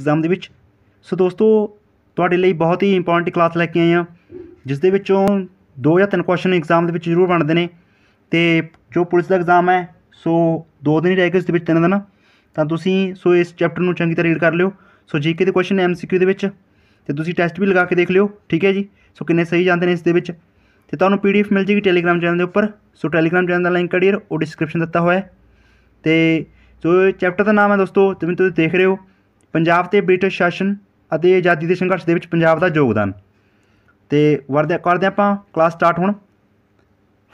exam ਦੇ ਵਿੱਚ ਸੋ ਦੋਸਤੋ ਤੁਹਾਡੇ ਲਈ ਬਹੁਤ ਹੀ ਇੰਪੋਰਟੈਂਟ ਕਲਾਸ ਲੈ ਕੇ ਆਏ ਆ ਜਿਸ ਦੇ ਵਿੱਚੋਂ ਦੋ ਜਾਂ ਤਿੰਨ ਕੁਐਸਚਨ ਐਗਜ਼ਾਮ ਦੇ ਵਿੱਚ ਜ਼ਰੂਰ ਬਣਦੇ ਨੇ ਤੇ ਜੋ ਪੁਲਿਸ ਦਾ ਐਗਜ਼ਾਮ ਹੈ ਸੋ ਦੋ ਦਿਨ ਹੀ ਰਹਿ ਗਏ ਇਸ ਦੇ ਵਿੱਚ ਤਿੰਨ ਦਿਨ ਤਾਂ ਤੁਸੀਂ ਸੋ ਇਸ ਚੈਪਟਰ ਨੂੰ ਚੰਗੀ ਤਰ੍ਹਾਂ ਰੀਡ ਕਰ ਲਿਓ ਸੋ ਜੀਕੇ ਦੇ ਕੁਐਸਚਨ ਐਮਸੀਕਿਊ ਦੇ ਵਿੱਚ ਤੇ ਤੁਸੀਂ ਟੈਸਟ ਵੀ ਲਗਾ ਕੇ ਦੇਖ ਲਿਓ ਠੀਕ ਹੈ ਜੀ ਸੋ ਕਿੰਨੇ ਸਹੀ ਜਾਂਦੇ ਨੇ ਇਸ ਦੇ ਵਿੱਚ ਤੇ ਤੁਹਾਨੂੰ ਪੀਡੀਐਫ ਮਿਲ ਜੇਗੀ ਟੈਲੀਗ੍ਰam ਚੈਨਲ ਦੇ ਉੱਪਰ ਸੋ ਟੈਲੀਗ੍ਰam ਚੈਨਲ ਦਾ ਲਿੰਕ ਅਡੀਅਰ ਉਹ ਡਿਸਕ੍ਰਿਪਸ਼ਨ ਦਿੱਤਾ ਹੋਇਆ ਹੈ ਤੇ ਜੋ ਚੈਪਟਰ ਦਾ ਨਾਮ ਹੈ ਦੋਸਤੋ ਜਿਵੇਂ ਤੁਸੀਂ ਦੇਖ ਰਹੇ ਹੋ ਪੰਜਾਬ ਤੇ ਬ੍ਰਿਟਿਸ਼ ਸ਼ਾਸਨ ਅਤੇ ਆਜ਼ਾਦੀ ਦੇ ਸੰਘਰਸ਼ ਦੇ ਵਿੱਚ ਪੰਜਾਬ ਦਾ ਯੋਗਦਾਨ ਤੇ ਵਰਦੇ ਕਰਦੇ ਆਪਾਂ ਕਲਾਸ ਸਟਾਰਟ ਹੁਣ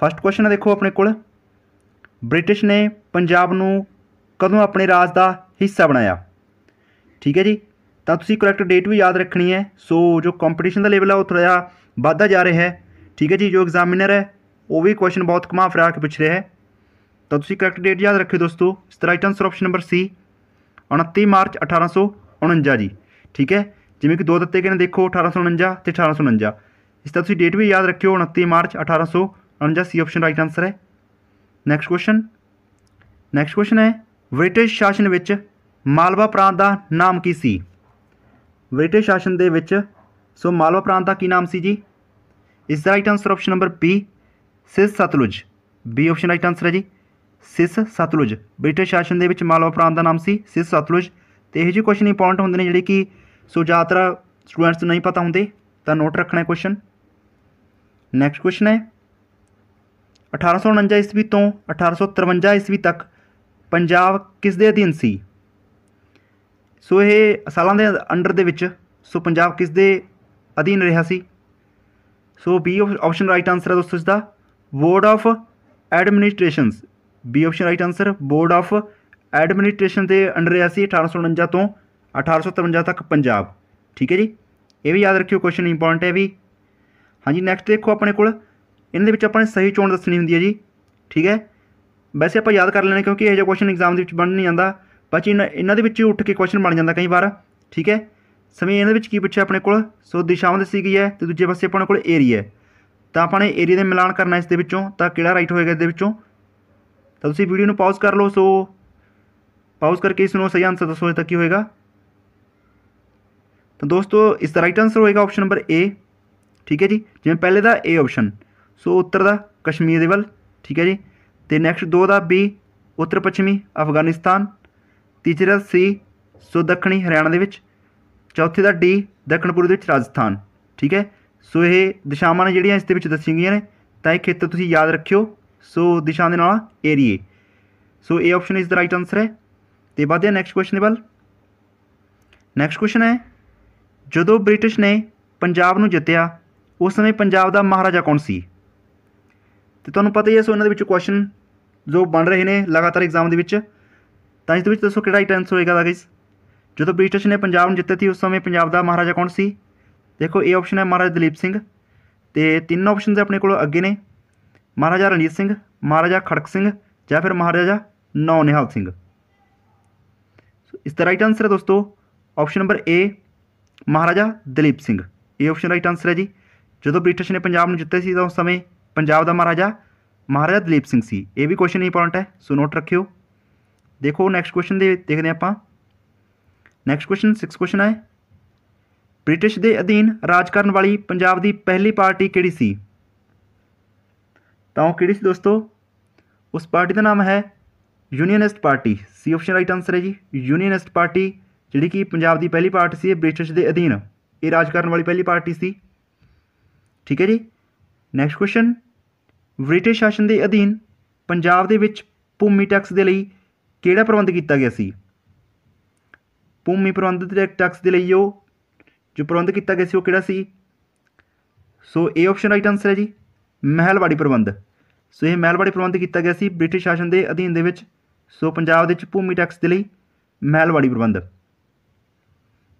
ਫਸਟ ਕੁਐਸਚਨ ਦੇਖੋ ਆਪਣੇ ਕੋਲ ਬ੍ਰਿਟਿਸ਼ ਨੇ ਪੰਜਾਬ ਨੂੰ ਕਦੋਂ ਆਪਣੇ ਰਾਜ ਦਾ ਹਿੱਸਾ ਬਣਾਇਆ ਠੀਕ ਹੈ ਜੀ ਤਾਂ ਤੁਸੀਂ ਕਰੈਕਟ ਡੇਟ ਵੀ ਯਾਦ ਰੱਖਣੀ ਹੈ ਸੋ ਜੋ ਕੰਪੀਟੀਸ਼ਨ ਦਾ ਲੈਵਲ ਹੈ ਉਹ ਥੋੜਾ ਵੱਧਦਾ ਜਾ ਰਿਹਾ ਹੈ ਠੀਕ ਹੈ ਜੀ ਜੋ ਐਗਜ਼ਾਮੀਨਰ ਹੈ ਉਹ ਵੀ ਕੁਐਸਚਨ ਬਹੁਤ ਕਮਾ ਫਿਰਾ ਕੇ ਪੁੱਛ ਰਿਹਾ ਹੈ ਤਾਂ ਤੁਸੀਂ ਕਰੈਕਟ ਡੇਟ ਯਾਦ ਰੱਖਿਓ ਦੋਸਤੋ ਇਸ ਦਾ right answer option number C 29 March 1849 ਜੀ ਠੀਕ ਹੈ ਜਿਵੇਂ ਕਿ ਦੋ ਦਿੱਤੇ ਗਏ ਨੇ ਦੇਖੋ 1849 ਤੇ 1849 ਇਸ ਦਾ ਤੁਸੀਂ ਡੇਟ ਵੀ ਯਾਦ ਰੱਖਿਓ 29 March 1849 C option right answer ਹੈ ਨੈਕਸਟ ਕੁਐਸਚਨ ਨੈਕਸਟ ਕੁਐਸਚਨ ਹੈ ਬ੍ਰਿਟਿਸ਼ ਸ਼ਾਸਨ ਵਿੱਚ ਮਾਲਵਾ ਪ੍ਰਾਂਤ ਦਾ ਨਾਮ ਕੀ ਸੀ ਬ੍ਰਿਟਿਸ਼ ਸ਼ਾਸਨ ਦੇ ਵਿੱਚ ਸੋ ਮਾਲਵਾ ਪ੍ਰਾਂਤ ਦਾ ਕੀ ਨਾਮ ਸੀ ਜੀ ਇਸ ਦਾ right answer option number B cis Sutlej B option right answer ਹੈ ਜੀ ਸਿਸ ਸਤਲੁਜ ਬ੍ਰਿਟਿਸ਼ ਸ਼ਾਸਨ ਦੇ ਵਿੱਚ ਮਾਲਵਾ ਪ੍ਰਾਂਤ ਦਾ ਨਾਮ ਸੀ ਸਿਸ ਸਤਲੁਜ ਤੇ ਇਹ ਜਿਹੇ ਕੁਐਸਚਨ ਇੰਪੋਰਟੈਂਟ ਹੁੰਦੇ ਨੇ ਜਿਹੜੇ ਕਿ ਸੋ ਯਾਤਰਾ ਸਟੂਡੈਂਟਸ ਨੂੰ ਨਹੀਂ ਪਤਾ ਹੁੰਦੇ ਤਾਂ ਨੋਟ ਰੱਖਣਾ ਹੈ ਕੁਐਸਚਨ ਨੈਕਸਟ ਕੁਐਸਚਨ ਹੈ 1849 ਈਸਵੀ ਤੋਂ 1853 ਈਸਵੀ ਤੱਕ ਪੰਜਾਬ ਕਿਸ ਦੇ ਅਧੀਨ ਸੀ ਸੋ ਇਹ ਸਾਲਾਂ ਦੇ ਅੰਡਰ ਦੇ ਵਿੱਚ ਸੋ ਪੰਜਾਬ ਕਿਸ ਦੇ ਅਧੀਨ ਰਿਹਾ ਸੀ so B option right answer ਹੈ ਦੋਸਤੋ ਇਸ ਦਾ board of administrations B option right answer board of administration ਦੇ ਅੰਡਰ ਰਿਹਾ ਸੀ 1849 ਤੋਂ 1853 ਤੱਕ ਪੰਜਾਬ ਠੀਕ ਹੈ ਜੀ ਇਹ ਵੀ ਯਾਦ ਰੱਖਿਓ ਕੁਐਸਚਨ ਇੰਪੋਰਟੈਂਟ ਹੈ ਵੀ ਹਾਂਜੀ ਨੈਕਸਟ ਦੇਖੋ ਆਪਣੇ ਕੋਲ ਇਹਨਾਂ ਦੇ ਵਿੱਚ ਆਪਾਂ ਨੇ ਸਹੀ ਚੋਣ ਦੱਸਣੀ ਹੁੰਦੀ ਹੈ ਜੀ ਠੀਕ ਹੈ ਵੈਸੇ ਆਪਾਂ ਯਾਦ ਕਰ ਲੈਣਾ ਕਿਉਂਕਿ ਇਹ ਜੋ ਕੁਐਸਚਨ ਐਗਜ਼ਾਮ ਦੇ ਵਿੱਚ ਬਣ ਨਹੀਂ ਆਂਦਾ ਬਾਕੀ ਇਹਨਾਂ ਦੇ ਵਿੱਚ ਉੱਠ ਕੇ ਕੁਐਸਚਨ ਬਣ ਜਾਂਦਾ ਕਈ ਵਾਰ ਠੀਕ ਹੈ ਸਮੇਂ ਇਹਨਾਂ ਦੇ ਵਿੱਚ ਕੀ ਪੁੱਛਿਆ ਆਪਣੇ ਕੋਲ ਸੋ ਦਿਸ਼ਾਵਾਂ ਦੱਸੀ ਗਈ ਹੈ ਤੇ ਦੂਜੇ ਪਾਸੇ ਆਪਣੇ ਕੋਲ ਏਰੀਆ ਤਾਂ ਆਪਾਂ ਨੇ ਏਰੀਆ ਦੇ ਮਿਲਾਨ ਕਰਨਾ ਇਸ ਦੇ ਵਿੱਚੋਂ ਤਾਂ ਕਿਹੜਾ ਰਾਈਟ ਹੋਏਗਾ ਇਸ ਦੇ ਵਿੱਚੋਂ ਤਾਂ ਤੁਸੀਂ ਵੀਡੀਓ ਨੂੰ ਪਾਜ਼ ਕਰ ਲਓ ਸੋ ਪਾਜ਼ ਕਰਕੇ ਇਸ ਨੂੰ ਸਹੀ ਆਨਸਰ ਦੱਸੋ ਤਾਂ ਕੀ ਹੋਏਗਾ ਤਾਂ ਦੋਸਤੋ ਇਸ ਦਾ ਰਾਈਟ ਆਨਸਰ ਹੋਏਗਾ ਆਪਸ਼ਨ ਨੰਬਰ A ਠੀਕ ਹੈ ਜੀ ਜਿਵੇਂ ਪਹਿਲੇ ਦਾ A ਆਪਸ਼ਨ ਸੋ ਉੱਤਰ ਦਾ ਕਸ਼ਮੀਰ ਦੇ ਵੱਲ ਠੀਕ ਹੈ ਜੀ ਤੇ ਨੈਕਸਟ ਦੋ ਦਾ B ਉੱਤਰ ਪੱਛਮੀ ਅਫਗਾਨਿਸਤਾਨ ਤੀਜਾ C ਸੋ ਦੱਖਣੀ ਹਰਿਆਣਾ ਦੇ ਵਿੱਚ ਚੌਥੇ ਦਾ D ਦੱਖਣ ਪੂਰਬ ਦੇ ਵਿੱਚ ਰਾਜਸਥਾਨ ਠੀਕ ਹੈ ਸੋ ਇਹ ਦਿਸ਼ਾਵਾਂ ਨੇ ਜਿਹੜੀਆਂ ਇਸ ਦੇ ਵਿੱਚ ਦੱਸੀਆਂ ਗਈਆਂ ਨੇ ਤਾਂ ਇਹ ਖੇਤਰ ਤੁਸੀਂ ਯਾਦ ਰੱਖਿਓ ਸੋ ਦਿਸ਼ਾ ਦੇ ਨਾਲ ਏਰੀਏ so A option is the right answer ਹੈ ਤੇ ਵਧਿਆ ਨੈਕਸਟ ਕੁਐਸਚਨ ਦੇ ਵੱਲ ਨੈਕਸਟ ਕੁਐਸਚਨ ਹੈ ਜਦੋਂ ਬ੍ਰਿਟਿਸ਼ ਨੇ ਪੰਜਾਬ ਨੂੰ ਜਿੱਤਿਆ ਉਸ ਸਮੇਂ ਪੰਜਾਬ ਦਾ ਮਹਾਰਾਜਾ ਕੌਣ ਸੀ ਤੇ ਤੁਹਾਨੂੰ ਪਤਾ ਹੀ ਹੈ ਸੋ ਇਹਨਾਂ ਦੇ ਵਿੱਚ ਕੁਐਸਚਨ ਜੋ ਬਣ ਰਹੇ ਨੇ ਲਗਾਤਾਰ ਐਗਜ਼ਾਮ ਦੇ ਵਿੱਚ ਤਾਂ ਇਸ ਦੇ ਵਿੱਚ ਦੱਸੋ ਕਿਹੜਾ ਰਾਈਟ ਆਨਸਰ ਹੋਏਗਾ ਗਾਇਸ ਜਦੋਂ ਬ੍ਰਿਟਿਸ਼ ਨੇ ਪੰਜਾਬ ਨੂੰ ਜਿੱਤਿਆ ਸੀ ਉਸ ਸਮੇਂ ਪੰਜਾਬ ਦਾ ਮਹਾਰਾਜਾ ਕੌਣ ਸੀ ਦੇਖੋ ਇਹ ਆਪਸ਼ਨ ਹੈ ਮਹਾਰਾਜਾ ਦਲੀਪ ਸਿੰਘ ਤੇ ਤਿੰਨ ਆਪਸ਼ਨਸ ਆਪਣੇ ਕੋਲ ਅੱਗੇ ਨੇ ਮਹਾਰਾਜਾ ਰਣਜੀਤ ਸਿੰਘ ਮਹਾਰਾਜਾ ਖੜਕ ਸਿੰਘ ਜਾਂ ਫਿਰ ਮਹਾਰਾਜਾ ਨੌ ਨਿਹਾਲ ਸਿੰਘ ਸੋ ਇਸ ਦਾ ਰਾਈਟ ਆਨਸਰ ਹੈ ਦੋਸਤੋ option number A Maharaja Duleep Singh ਇਹ ਆਪਸ਼ਨ ਰਾਈਟ ਆਨਸਰ ਹੈ ਜੀ ਜਦੋਂ ਬ੍ਰਿਟਿਸ਼ ਨੇ ਪੰਜਾਬ ਨੂੰ ਜਿੱਤੇ ਸੀ ਤਾਂ ਉਸ ਸਮੇਂ ਪੰਜਾਬ ਦਾ ਮਹਾਰਾਜਾ ਮਹਾਰਾਜਾ ਦਲੀਪ ਸਿੰਘ ਸੀ ਇਹ ਵੀ ਕੁਐਸਚਨ ਇੰਪੋਰਟੈਂਟ ਹੈ ਸੋ ਨੋਟ ਰੱਖਿਓ ਦੇਖੋ ਨੈਕਸਟ ਕੁਐਸਚਨ ਦੇ ਦੇਖਦੇ ਆਪਾਂ ਨੈਕਸਟ ਕੁਐਸਚਨ 6 ਕੁਐਸਚਨ ਹੈ ਬ੍ਰਿਟਿਸ਼ ਦੇ ਅਧੀਨ ਰਾਜ ਕਰਨ ਵਾਲੀ ਪੰਜਾਬ ਦੀ ਪਹਿਲੀ ਪਾਰਟੀ ਕਿਹੜੀ ਸੀ ਤਾਂ ਉਹ ਕਿਹੜੀ ਸੀ ਦੋਸਤੋ ਉਸ ਪਾਰਟੀ ਦਾ ਨਾਮ ਹੈ unionist party C option right answer ਹੈ ਜੀ ਯੂਨੀਅਨਿਸਟ ਪਾਰਟੀ ਜਿਹੜੀ ਕਿ ਪੰਜਾਬ ਦੀ ਪਹਿਲੀ ਪਾਰਟੀ ਸੀ ਇਹ ਬ੍ਰਿਟਿਸ਼ ਦੇ ਅਧੀਨ ਇਹ ਰਾਜ ਕਰਨ ਵਾਲੀ ਪਹਿਲੀ ਪਾਰਟੀ ਸੀ ਠੀਕ ਹੈ ਜੀ ਨੈਕਸਟ ਕੁਐਸਚਨ ਬ੍ਰਿਟਿਸ਼ ਸ਼ਾਸਨ ਦੇ ਅਧੀਨ ਪੰਜਾਬ ਦੇ ਵਿੱਚ ਭੂਮੀ ਟੈਕਸ ਦੇ ਲਈ ਕਿਹੜਾ ਪ੍ਰਬੰਧ ਕੀਤਾ ਗਿਆ ਸੀ ਭੂਮੀ ਪ੍ਰਬੰਧ ਟੈਕਸ ਦੇ ਲਈ ਉਹ ਜੋ ਪ੍ਰਬੰਧ ਕੀਤਾ ਗਿਆ ਸੀ ਉਹ ਕਿਹੜਾ ਸੀ ਸੋ ਇਹ ਆਪਸ਼ਨ ਰਾਈਟ ਆਨਸਰ ਹੈ ਜੀ ਮਹਿਲਵਾੜੀ ਪ੍ਰਬੰਧ ਸੋ ਇਹ ਮਹਿਲਵਾੜੀ ਪ੍ਰਬੰਧ ਕੀਤਾ ਗਿਆ ਸੀ ਬ੍ਰਿਟਿਸ਼ ਸ਼ਾਸਨ ਦੇ ਅਧੀਨ ਦੇ ਵਿੱਚ ਸੋ ਪੰਜਾਬ ਦੇ ਵਿੱਚ ਭੂਮੀ ਟੈਕਸ ਦੇ ਲਈ ਮਹਿਲਵਾੜੀ ਪ੍ਰਬੰਧ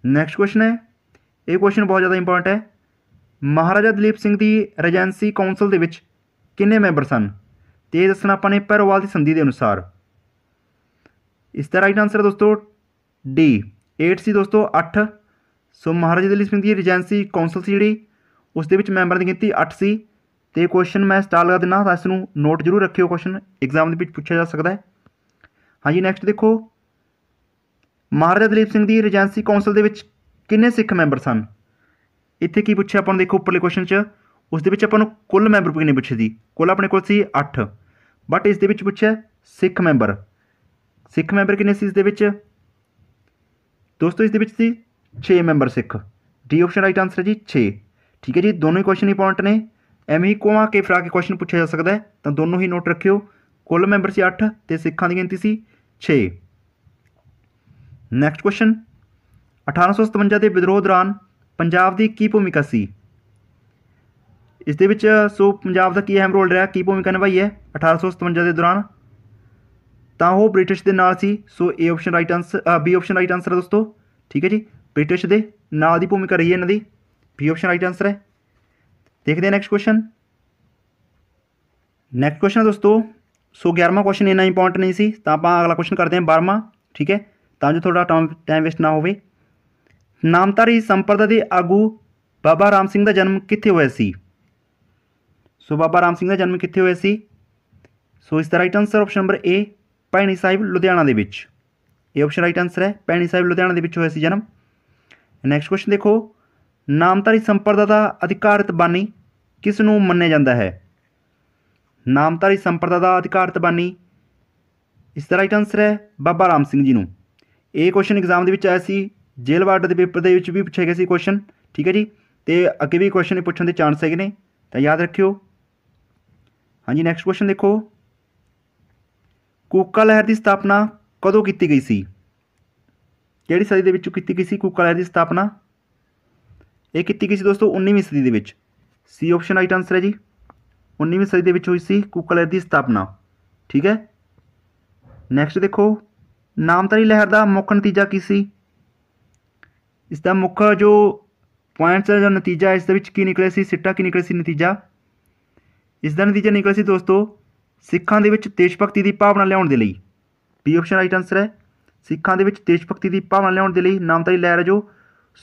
ਨੈਕਸਟ ਕੁਐਸਚਨ ਹੈ ਇਹ ਕੁਐਸਚਨ ਬਹੁਤ ਜ਼ਿਆਦਾ ਇੰਪੋਰਟੈਂਟ ਹੈ ਮਹਾਰਾਜਾ ਦਲੀਪ ਸਿੰਘ ਦੀ ਰੈਜੈਂਸੀ ਕਾਉਂਸਲ ਦੇ ਵਿੱਚ ਕਿੰਨੇ ਮੈਂਬਰ ਸਨ ਤੇ ਇਹ ਦੱਸਣਾ ਆਪਾਂ ਨੇ ਪੈਰੋਵਾਲ ਦੀ ਸੰਧੀ ਦੇ ਅਨੁਸਾਰ ਇਸ ਦਾ ਰਾਈਟ ਆਨਸਰ ਦੋਸਤੋ ਡੀ 8 ਸੀ ਦੋਸਤੋ 8 ਸੋ ਮਹਾਰਾਜਾ ਦਲੀਪ ਸਿੰਘ ਦੀ ਰੈਜੈਂਸੀ ਕਾਉਂਸਲ ਸੀ ਜਿਹੜੀ ਉਸ ਦੇ ਵਿੱਚ ਮੈਂਬਰਾਂ ਦੀ ਗਿਣਤੀ 8 ਸੀ ਤੇ ਇਹ ਕੁਐਸਚਨ ਮੈਂ ਸਟਾਰ ਲਗਾ ਦਿੰਦਾ ਤਾਂ ਇਸ ਨੂੰ ਨੋਟ ਜ਼ਰੂਰ ਰੱਖਿਓ ਕੁਐਸਚਨ ਐਗਜ਼ਾਮ ਦੇ ਵਿੱਚ ਪੁੱਛਿਆ ਜਾ ਸਕਦਾ ਹੈ ਹਾਂਜੀ ਨੈਕਸਟ ਦੇਖੋ ਮਹਾਰਾਜਾ ਦਲੀਪ ਸਿੰਘ ਦੀ ਰੈਜੈਂਸੀ ਕੌਂਸਲ ਦੇ ਵਿੱਚ ਕਿੰਨੇ ਸਿੱਖ ਮੈਂਬਰ ਸਨ ਇੱਥੇ ਕੀ ਪੁੱਛਿਆ ਆਪਾਂ ਨੂੰ ਦੇਖੋ ਉੱਪਰਲੇ ਕੁਐਸਚਨ 'ਚ ਉਸ ਦੇ ਵਿੱਚ ਆਪਾਂ ਨੂੰ ਕੁੱਲ ਮੈਂਬਰ ਕਿੰਨੇ ਪੁੱਛੇ ਸੀ ਕੁੱਲ ਆਪਣੇ ਕੋਲ ਸੀ 8 ਬਟ ਇਸ ਦੇ ਵਿੱਚ ਪੁੱਛਿਆ ਸਿੱਖ ਮੈਂਬਰ ਸਿੱਖ ਮੈਂਬਰ ਕਿੰਨੇ ਸੀ ਇਸ ਦੇ ਵਿੱਚ ਦੋਸਤੋ ਇਸ ਦੇ ਵਿੱਚ ਸੀ 6 member Sikh D option right answer ਹੈ ਜੀ 6 ਠੀਕ ਹੈ ਜੀ ਦੋਨੋਂ ਹੀ ਕੁਐਸਚਨ ਇੰਪੋਰਟੈਂਟ ਨੇ ਐਵੇਂ ਹੀ ਕੋਵਾ ਕੇ ਫੜਾ ਕੇ ਕੁਐਸਚਨ ਪੁੱਛਿਆ ਜਾ ਸਕਦਾ ਹੈ ਤਾਂ ਦੋਨੋਂ ਹੀ ਨੋਟ ਰੱਖਿਓ ਕੁੱਲ ਮੈਂਬਰ ਸੀ 8 ਤੇ ਸਿੱਖਾਂ ਦੀ ਗਿਣਤੀ ਸੀ 6 ਨੈਕਸਟ ਕੁਐਸਚਨ 1857 ਦੇ ਵਿਦਰੋਹ ਦੌਰਾਨ ਪੰਜਾਬ ਦੀ ਕੀ ਭੂਮਿਕਾ ਸੀ ਇਸ ਦੇ ਵਿੱਚ ਸੋ ਪੰਜਾਬ ਦਾ ਕੀ ਅਹਿਮ ਰੋਲ ਰਿਹਾ ਕੀ ਭੂਮਿਕਾ ਨਿਭਾਈ ਹੈ 1857 ਦੇ ਦੌਰਾਨ ਤਾਂ ਉਹ ਬ੍ਰਿਟਿਸ਼ ਦੇ ਨਾਲ ਸੀ so A option right answer B option right answer ਹੈ ਦੋਸਤੋ ਠੀਕ ਹੈ ਜੀ ਬ੍ਰਿਟਿਸ਼ ਦੇ ਨਾਲ ਦੀ ਭੂਮਿਕਾ ਰਹੀ ਹੈ ਇਹਨਾਂ ਦੀ ਬੀ ਆਪਸ਼ਨ ਰਾਈਟ ਆਨਸਰ ਹੈ ਦੇਖਦੇ हैं नेक्स्ट क्वेश्चन ਨੈਕਸਟ ਕੁਐਸਚਨ ਹੈ ਦੋਸਤੋ ਸੋ 11ਵਾਂ ਕੁਐਸਚਨ ਇਨਾ ਇੰਪੋਰਟੈਂਟ ਨਹੀਂ ਸੀ ਤਾਂ ਆਪਾਂ ਅਗਲਾ ਕੁਐਸਚਨ ਕਰਦੇ ਹਾਂ 12ਵਾਂ ਠੀਕ ਹੈ ਤਾਂ ਜੋ ਤੁਹਾਡਾ ਟਾਈਮ ਵੇਸਟ ਨਾ ਹੋਵੇ ਨਾਮਤਾਰੀ ਸੰਪਰਦਾ ਦੇ ਆਗੂ ਬਾਬਾ ਰਾਮ ਸਿੰਘ ਦਾ ਜਨਮ ਕਿੱਥੇ ਹੋਇਆ ਸੀ ਸੋ ਬਾਬਾ ਰਾਮ ਸਿੰਘ ਦਾ ਜਨਮ ਕਿੱਥੇ ਹੋਇਆ ਸੀ ਸੋ ਇਸ ਦਾ right answer option number A ਪੈਣੀ ਸਾਹਿਬ ਲੁਧਿਆਣਾ ਦੇ ਵਿੱਚ ਇਹ ਆਪਸ਼ਨ ਰਾਈਟ ਆਨਸਰ ਹੈ ਪੈਣੀ ਸਾਹਿਬ ਲੁਧਿਆਣਾ ਦੇ ਵਿੱਚ ਹੋਇਆ ਸੀ ਜਨਮ ਨੈਕਸਟ ਕੁਐਸਚਨ ਦੇਖੋ ਨਾਮਧਾਰੀ ਸੰਪਰਦਾ ਦਾ ਅਧਿਕਾਰਤ ਬਾਨੀ ਕਿਸ ਨੂੰ ਮੰਨਿਆ ਜਾਂਦਾ ਹੈ ਨਾਮਧਾਰੀ ਸੰਪਰਦਾ ਦਾ ਅਧਿਕਾਰਤ ਬਾਨੀ ਇਸ ਦਾ ਰਾਈਟ ਆਨਸਰ ਹੈ ਬਾਬਾ ਰਾਮ ਸਿੰਘ ਜੀ ਨੂੰ ਇਹ ਕੁਐਸਚਨ ਐਗਜ਼ਾਮ ਦੇ ਵਿੱਚ ਆਇਆ ਸੀ ਜੇਲ੍ਹ ਵਾਰਡ ਦੇ ਪੇਪਰ ਦੇ ਵਿੱਚ ਵੀ ਪੁੱਛਿਆ ਗਿਆ ਸੀ ਕੁਐਸਚਨ ਠੀਕ ਹੈ ਜੀ ਤੇ ਅੱਗੇ ਵੀ ਕੁਐਸਚਨ ਪੁੱਛਣ ਦੇ ਚਾਂਸ ਹੈਗੇ ਨੇ ਤਾਂ ਯਾਦ ਰੱਖਿਓ ਹਾਂਜੀ ਨੈਕਸਟ ਕੁਐਸਚਨ ਦੇਖੋ ਕੂਕਾ ਲਹਿਰ ਦੀ ਸਥਾਪਨਾ ਕਦੋਂ ਕੀਤੀ ਗਈ ਸੀ ਕਿਹੜੀ ਸਦੀ ਦੇ ਵਿੱਚ ਕੀਤੀ ਗਈ ਸੀ ਕੂਕਾ ਲਹਿਰ ਦੀ ਸਥਾਪਨਾ ਇਹ ਕੀਤੀ ਗਈ ਸੀ ਦੋਸਤੋ 19ਵੀਂ ਸਦੀ ਦੇ ਵਿੱਚ ਸੀ ਆਪਸ਼ਨ ਰਾਈਟ ਆਨਸਰ ਹੈ ਜੀ 19ਵੀਂ ਸਦੀ ਦੇ ਵਿੱਚ ਹੋਈ ਸੀ ਕੁਕਲੇਰ ਦੀ ਸਥਾਪਨਾ ਠੀਕ ਹੈ ਨੈਕਸਟ ਦੇਖੋ ਨਾਮਧਾਰੀ ਲਹਿਰ ਦਾ ਮੁੱਖ ਨਤੀਜਾ ਕੀ ਸੀ ਇਸ ਦਾ ਮੁੱਖ ਜੋ ਪੁਆਇੰਟਸ ਦਾ ਜੋ ਨਤੀਜਾ ਇਸ ਦੇ ਵਿੱਚ ਕੀ ਨਿਕਲਿਆ ਸੀ ਸਿੱਟਾ ਕੀ ਨਿਕਲਿਆ ਸੀ ਨਤੀਜਾ ਇਸ ਦਾ ਨਤੀਜਾ ਨਿਕਲਿਆ ਸੀ ਦੋਸਤੋ ਸਿੱਖਾਂ ਦੇ ਵਿੱਚ ਦੇਸ਼ ਭਗਤੀ ਦੀ ਭਾਵਨਾ ਲਿਆਉਣ ਦੇ ਲਈ ਬੀ ਆਪਸ਼ਨ ਰਾਈਟ ਆਨਸਰ ਹੈ ਸਿੱਖਾਂ ਦੇ ਵਿੱਚ ਦੇਸ਼ ਭਗਤੀ ਦੀ ਭਾਵਨਾ ਲਿਆਉਣ ਦੇ ਲਈ ਨਾਮਧਾਰੀ ਲਹਿਰ ਜੋ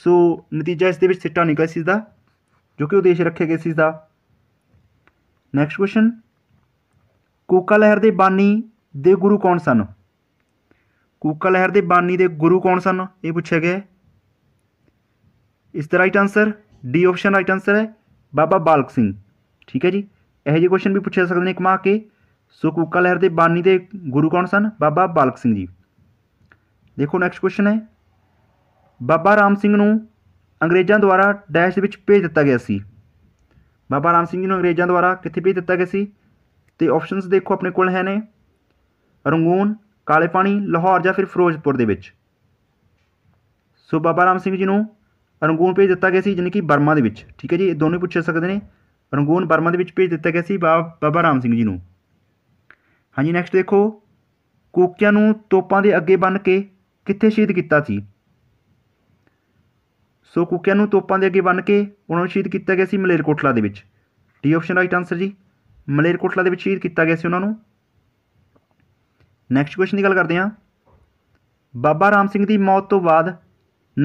ਸੋ ਨਤੀਜਾ ਇਸ ਦੇ ਵਿੱਚ ਸਿੱਟਾ ਨਿਕਲ ਸੀ ਦਾ ਜੋ ਕਿ ਉਦੇਸ਼ ਰੱਖੇ ਗਏ ਸੀ ਦਾ ਨੈਕਸਟ ਕੁਐਸਚਨ ਕੂਕਾ ਲਹਿਰ ਦੇ ਬਾਨੀ ਦੇ ਗੁਰੂ ਕੌਣ ਸਨ ਕੂਕਾ ਲਹਿਰ ਦੇ ਬਾਨੀ ਦੇ ਗੁਰੂ ਕੌਣ ਸਨ ਇਹ ਪੁੱਛਿਆ ਗਿਆ ਇਸ ਦਾ right answer D option right answer ਹੈ ਬਾਬਾ ਬਾਲਕ ਸਿੰਘ ਠੀਕ ਹੈ ਜੀ ਇਹੋ ਜਿਹੇ ਕੁਐਸਚਨ ਵੀ ਪੁੱਛਿਆ ਸਕਦੇ ਨੇ ਕਮਾ ਕੇ ਸੋ ਕੂਕਾ ਲਹਿਰ ਦੇ ਬਾਨੀ ਦੇ ਗੁਰੂ ਕੌਣ ਸਨ ਬਾਬਾ ਬਾਲਕ ਸਿੰਘ ਜੀ ਦੇਖੋ ਨੈਕਸਟ ਕੁਐਸਚਨ ਹੈ ਬਾਬਾ ਰਾਮ ਸਿੰਘ ਨੂੰ ਅੰਗਰੇਜ਼ਾਂ ਦੁਆਰਾ ਡੈਸ਼ ਵਿੱਚ ਭੇਜ ਦਿੱਤਾ ਗਿਆ ਸੀ ਬਾਬਾ ਰਾਮ ਸਿੰਘ ਨੂੰ ਅੰਗਰੇਜ਼ਾਂ ਦੁਆਰਾ ਕਿੱਥੇ ਭੇਜ ਦਿੱਤਾ ਗਿਆ ਸੀ ਤੇ ਆਪਸ਼ਨਸ ਦੇਖੋ ਆਪਣੇ ਕੋਲ ਹੈ ਨੇ ਰੰਗੂਨ ਕਾਲੇ ਪਾਣੀ ਲਾਹੌਰ ਜਾਂ ਫਿਰ ਫਿਰੋਜ਼ਪੁਰ ਦੇ ਵਿੱਚ ਸੋ ਬਾਬਾ ਰਾਮ ਸਿੰਘ ਜੀ ਨੂੰ ਰੰਗੂਨ ਭੇਜ ਦਿੱਤਾ ਗਿਆ ਸੀ ਯਾਨੀ ਕਿ ਬਰਮਾ ਦੇ ਵਿੱਚ ਠੀਕ ਹੈ ਜੀ ਇਹ ਦੋਨੇ ਪੁੱਛੇ ਸਕਦੇ ਨੇ ਰੰਗੂਨ ਬਰਮਾ ਦੇ ਵਿੱਚ ਭੇਜ ਦਿੱਤਾ ਗਿਆ ਸੀ ਬਾਬਾ ਰਾਮ ਸਿੰਘ ਜੀ ਨੂੰ ਹਾਂਜੀ ਨੈਕਸਟ ਦੇਖੋ ਕੋਕਿਆਂ ਨੂੰ ਤੋਪਾਂ ਦੇ ਅੱਗੇ ਬੰਨ ਕੇ ਕਿੱਥੇ ਸ਼ਹੀਦ ਕੀਤਾ ਸੀ ਸੋ ਕੁੱਕਿਆਂ ਨੂੰ ਤੋਪਾਂ ਦੇ ਅੱਗੇ ਬੰਨ ਕੇ ਉਹਨਾਂ ਨੂੰ ਸ਼ਹੀਦ ਕੀਤਾ ਗਿਆ ਸੀ ਮਲੇਰਕੋਟਲਾ ਦੇ ਵਿੱਚ ਡੀ ਆਪਸ਼ਨ ਰਾਈਟ ਆਨਸਰ ਜੀ ਮਲੇਰਕੋਟਲਾ ਦੇ ਵਿੱਚ ਸ਼ਹੀਦ ਕੀਤਾ ਗਿਆ ਸੀ ਉਹਨਾਂ ਨੂੰ ਨੈਕਸਟ ਕੁਐਸਚਨ ਦੀ ਗੱਲ ਕਰਦੇ ਹਾਂ ਬਾਬਾ ਰਾਮ ਸਿੰਘ ਦੀ ਮੌਤ ਤੋਂ ਬਾਅਦ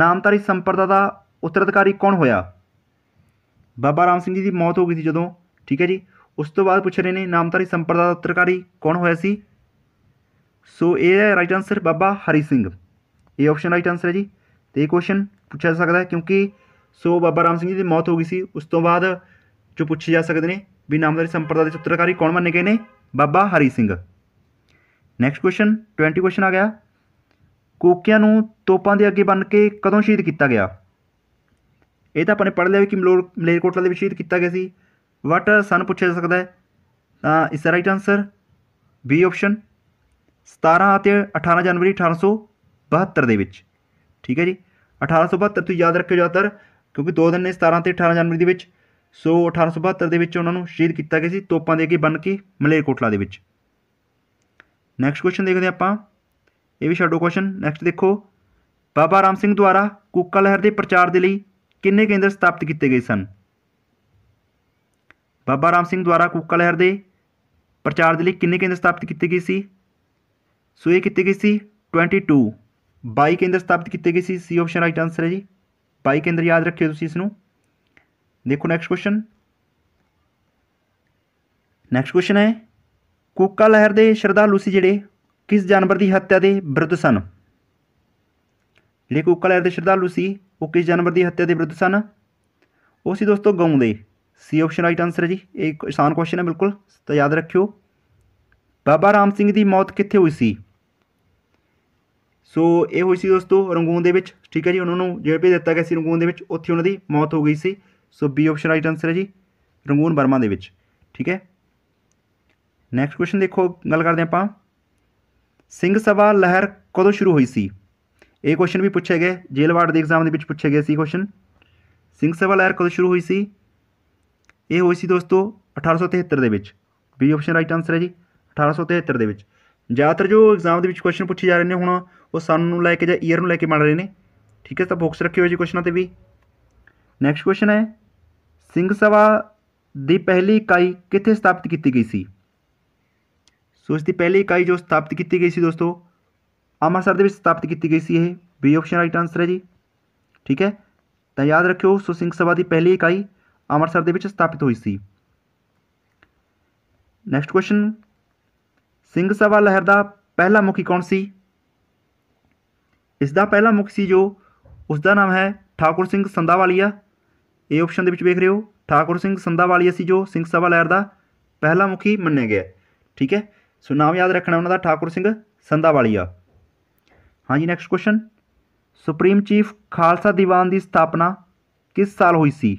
ਨਾਮਧਾਰੀ ਸੰਪਰਦਾ ਦਾ ਉਤਰਾਧਿਕਾਰੀ ਕੌਣ ਹੋਇਆ ਬਾਬਾ ਰਾਮ ਸਿੰਘ ਜੀ ਦੀ ਮੌਤ ਹੋ ਗਈ ਸੀ ਜਦੋਂ ਠੀਕ ਹੈ ਜੀ ਉਸ ਤੋਂ ਬਾਅਦ ਪੁੱਛ ਰਹੇ ਨੇ ਨਾਮਧਾਰੀ ਸੰਪਰਦਾ ਦਾ ਉਤਰਾਧਿਕਾਰੀ ਕੌਣ ਹੋਇਆ ਸੀ ਸੋ ਇਹ ਹੈ ਰਾਈਟ ਆਨਸਰ ਬਾਬਾ ਹਰੀ ਸਿੰਘ ਇਹ ਆਪਸ਼ਨ ਰਾਈਟ ਆਨਸਰ ਹੈ ਜੀ ਤੇ ਇਹ ਕੁਐਸਚਨ ਪੁੱਛਿਆ ਜਾ ਸਕਦਾ ਹੈ ਕਿਉਂਕਿ ਸੋ ਬਾਬਾ ਰਾਮ ਸਿੰਘ ਜੀ ਦੀ ਮੌਤ ਹੋ ਗਈ ਸੀ ਉਸ ਤੋਂ ਬਾਅਦ ਜੋ ਪੁੱਛੇ ਜਾ ਸਕਦੇ ਨੇ ਵੀ ਨਾਮਦਾਰੀ ਸੰਪਰਦਾ ਦੇ ਚਿੱਤਰਕਾਰੀ ਕੌਣ ਮੰਨੇ ਗਏ ਨੇ Baba Hari Singh next question 20 question ਆ ਗਿਆ ਕੋਕਿਆਂ ਨੂੰ ਤੋਪਾਂ ਦੇ ਅੱਗੇ ਬੰਨ ਕੇ ਕਦੋਂ ਸ਼ਹੀਦ ਕੀਤਾ ਗਿਆ ਇਹ ਤਾਂ ਆਪਾਂ ਨੇ ਪੜ੍ਹ ਲਿਆ ਵੀ ਕਿ ਮਲੋਰ ਮਲੇਰਕੋਟਲਾ ਦੇ ਵਿੱਚ ਸ਼ਹੀਦ ਕੀਤਾ ਗਿਆ ਸੀ ਵਟ ਸਾਨੂੰ ਪੁੱਛਿਆ ਜਾ ਸਕਦਾ ਹੈ ਤਾਂ ਇਸ ਦਾ ਰਾਈਟ ਆਨਸਰ ਬੀ ਆਪਸ਼ਨ 17 ਅਤੇ 18 ਜਨਵਰੀ 1872 ਦੇ ਵਿੱਚ ਠੀਕ ਹੈ ਜੀ 1872 ਤੁਸੀਂ ਯਾਦ ਰੱਖਿਓ ਜ਼ਿਆਦਾਤਰ ਕਿਉਂਕਿ ਦੋ ਦਿਨ ਨੇ 17 ਤੇ 18 ਜਨਵਰੀ ਦੇ ਵਿੱਚ ਸੋ 1872 ਦੇ ਵਿੱਚ ਉਹਨਾਂ ਨੂੰ ਸ਼ਹੀਦ ਕੀਤਾ ਗਿਆ ਸੀ ਤੋਪਾਂ ਦੇ ਅੱਗੇ ਬੰਨ ਕੇ ਮਲੇਰਕੋਟਲਾ ਦੇ ਵਿੱਚ ਨੈਕਸਟ ਕੁਐਸਚਨ ਦੇਖਦੇ ਆਪਾਂ ਇਹ ਵੀ ਸ਼ਾਡੋ ਕੁਐਸਚਨ ਨੈਕਸਟ ਦੇਖੋ ਬਾਬਾ ਰਾਮ ਸਿੰਘ ਦੁਆਰਾ ਕੁੱਕਾ ਲਹਿਰ ਦੇ ਪ੍ਰਚਾਰ ਦੇ ਲਈ ਕਿੰਨੇ ਕੇਂਦਰ ਸਥਾਪਿਤ ਕੀਤੇ ਗਏ ਸਨ ਬਾਬਾ ਰਾਮ ਸਿੰਘ ਦੁਆਰਾ ਕੁੱਕਾ ਲਹਿਰ ਦੇ ਪ੍ਰਚਾਰ ਦੇ ਲਈ ਕਿੰਨੇ ਕੇਂਦਰ ਸਥਾਪਿਤ ਕੀਤੇ ਗਏ ਸੀ ਸੋ ਇਹ ਕੀਤੇ ਗਏ ਸੀ 22 ਬਾਈ ਕੇਂਦਰ ਸਥਾਪਿਤ ਕੀਤੇ ਗਏ ਸੀ ਸੀ ਆਪਸ਼ਨ ਰਾਈਟ ਆਨਸਰ ਹੈ ਜੀ ਬਾਈ ਕੇਂਦਰ ਯਾਦ ਰੱਖਿਓ ਤੁਸੀਂ ਇਸ ਨੂੰ ਦੇਖੋ ਨੈਕਸਟ ਕੁਐਸਚਨ ਨੈਕਸਟ ਕੁਐਸਚਨ ਹੈ ਕੋਕਾ ਲਹਿਰ ਦੇ ਸ਼ਰਧਾਲੂ ਸੀ ਜਿਹੜੇ ਕਿਸ ਜਾਨਵਰ ਦੀ ਹੱਤਿਆ ਦੇ ਵਿਰੁੱਧ ਸਨ ਜਿਹੜੇ ਕੋਕਾ ਲਹਿਰ ਦੇ ਸ਼ਰਧਾਲੂ ਸੀ ਉਹ ਕਿਸ ਜਾਨਵਰ ਦੀ ਹੱਤਿਆ ਦੇ ਵਿਰੁੱਧ ਸਨ ਉਹ ਸੀ ਦੋਸਤੋ ਗਊ ਦੇ ਸੀ ਆਪਸ਼ਨ ਰਾਈਟ ਆਨਸਰ ਹੈ ਜੀ ਇਹ ਆਸਾਨ ਕੁਐਸਚਨ ਹੈ ਬਿਲਕੁਲ ਤਾਂ ਯਾਦ ਰੱਖਿਓ ਬਾਬਾ ਰਾਮ ਸਿੰਘ ਦੀ ਮੌਤ ਕਿੱਥੇ ਹੋਈ ਸੀ ਸੋ ਇਹ ਹੋਈ ਸੀ ਦੋਸਤੋ ਰੰਗੂਨ ਦੇ ਵਿੱਚ ਠੀਕ ਹੈ ਜੀ ਉਹਨਾਂ ਨੂੰ ਜੇਲ੍ਹ ਭੇਜ ਦਿੱਤਾ ਗਿਆ ਸੀ ਰੰਗੂਨ ਦੇ ਵਿੱਚ ਉੱਥੇ ਉਹਨਾਂ ਦੀ ਮੌਤ ਹੋ ਗਈ ਸੀ so B option right answer ਹੈ ਜੀ ਰੰਗੂਨ ਬਰਮਾ ਦੇ ਵਿੱਚ ਠੀਕ ਹੈ ਨੈਕਸਟ ਕੁਐਸਚਨ ਦੇਖੋ ਗੱਲ ਕਰਦੇ ਆਪਾਂ ਸਿੰਘ ਸਭਾ ਲਹਿਰ ਕਦੋਂ ਸ਼ੁਰੂ ਹੋਈ ਸੀ ਇਹ ਕੁਐਸਚਨ ਵੀ ਪੁੱਛਿਆ ਗਿਆ ਜੇਲ੍ਹ ਵਾਰਡ ਦੇ ਐਗਜ਼ਾਮ ਦੇ ਵਿੱਚ ਪੁੱਛਿਆ ਗਿਆ ਸੀ ਕੁਐਸਚਨ ਸਿੰਘ ਸਭਾ ਲਹਿਰ ਕਦੋਂ ਸ਼ੁਰੂ ਹੋਈ ਸੀ ਇਹ ਹੋਈ ਸੀ ਦੋਸਤੋ 1873 ਦੇ ਵਿੱਚ ਬੀ ਆਪਸ਼ਨ ਰਾਈਟ ਆਨਸਰ ਹੈ ਜੀ 1873 ਦੇ ਵਿੱਚ ਜ਼ਿਆਦਾਤਰ ਜੋ ਐਗਜ਼ਾਮ ਦੇ ਵਿੱਚ ਕੁਐਸਚਨ ਪੁੱਛੇ ਜਾ ਰਹੇ ਨੇ ਹੁਣ वो सन लैके ज ईयर लैके मार रहे हैं ठीक है सब बुक्स रखे हुए जी क्वेश्चन से भी नैक्सट क्वेश्चन है सिंह सभा की इकाई कितने स्थापित की गई सी सो इसकी पहली इकाई जो स्थापित की गई सी दोस्तों अमृतसर स्थापित की गई सी बी ऑप्शन राइट आंसर है जी ठीक है तो याद रखियो सो सिंह सभा की पहली इकाई अमृतसर स्थापित हुई सी नैक्सट क्वेश्चन सिंह सभा लहर का पहला मुखी कौन सी ਇਸ ਦਾ ਪਹਿਲਾ ਮੁਖ ਸੀ ਜੋ ਉਸ ਦਾ ਨਾਮ ਹੈ ਠਾਕੁਰ ਸਿੰਘ ਸੰਧਾਵਾਲੀਆ ਇਹ ਆਪਸ਼ਨ ਦੇ ਵਿੱਚ ਵੇਖ ਰਹੇ ਹੋ ਠਾਕੁਰ ਸਿੰਘ ਸੰਧਾਵਾਲੀਆ ਸੀ ਜੋ ਸਿੰਘ ਸਭਾ ਲਹਿਰ ਦਾ ਪਹਿਲਾ ਮੁਖੀ ਮੰਨਿਆ ਗਿਆ ਠੀਕ ਹੈ ਸੋ ਨਾਮ ਯਾਦ ਰੱਖਣਾ ਉਹਨਾਂ ਦਾ ਠਾਕੁਰ ਸਿੰਘ ਸੰਧਾਵਾਲੀਆ ਹਾਂਜੀ next question supreme chief Khalsa Diwan ਦੀ ਸਥਾਪਨਾ ਕਿਸ ਸਾਲ ਹੋਈ ਸੀ